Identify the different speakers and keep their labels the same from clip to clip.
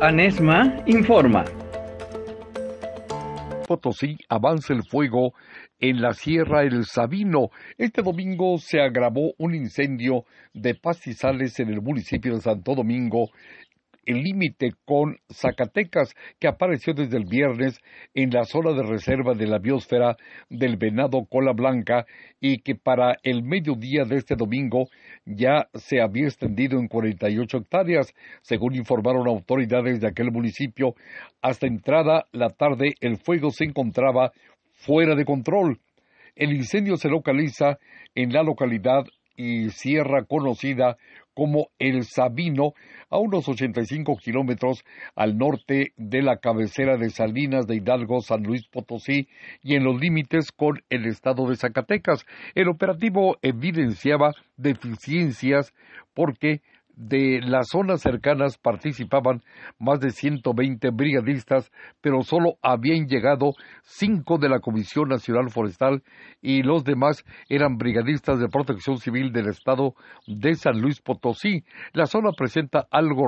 Speaker 1: Anesma informa. Potosí avanza el fuego en la Sierra El Sabino. Este domingo se agravó un incendio de pastizales en el municipio de Santo Domingo el límite con Zacatecas, que apareció desde el viernes en la zona de reserva de la biosfera del venado cola blanca y que para el mediodía de este domingo ya se había extendido en 48 hectáreas, según informaron autoridades de aquel municipio. Hasta entrada la tarde el fuego se encontraba fuera de control. El incendio se localiza en la localidad y sierra conocida como El Sabino, a unos 85 kilómetros al norte de la cabecera de Salinas de Hidalgo, San Luis Potosí, y en los límites con el estado de Zacatecas. El operativo evidenciaba deficiencias porque de las zonas cercanas participaban más de 120 brigadistas, pero solo habían llegado cinco de la Comisión Nacional Forestal y los demás eran brigadistas de protección civil del estado de San Luis Potosí. La zona presenta algo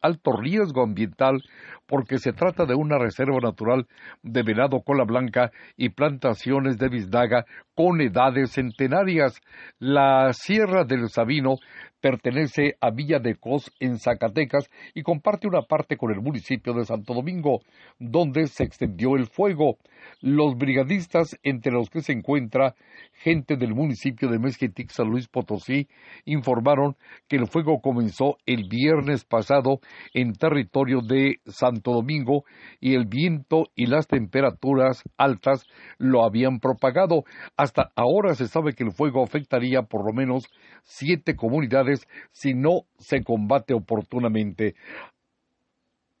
Speaker 1: alto riesgo ambiental porque se trata de una reserva natural de venado cola blanca y plantaciones de biznaga con edades centenarias. La Sierra del Sabino pertenece a Villa de Cos en Zacatecas y comparte una parte con el municipio de Santo Domingo, donde se extendió el fuego. Los brigadistas, entre los que se encuentra gente del municipio de Mezquitic, San Luis Potosí, informaron que el fuego comenzó el viernes pasado en territorio de Santo Domingo y el viento y las temperaturas altas lo habían propagado. Hasta ahora se sabe que el fuego afectaría por lo menos siete comunidades si no se combate oportunamente.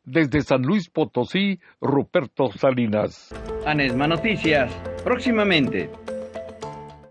Speaker 1: Desde San Luis Potosí, Ruperto Salinas. Anesma Noticias, próximamente.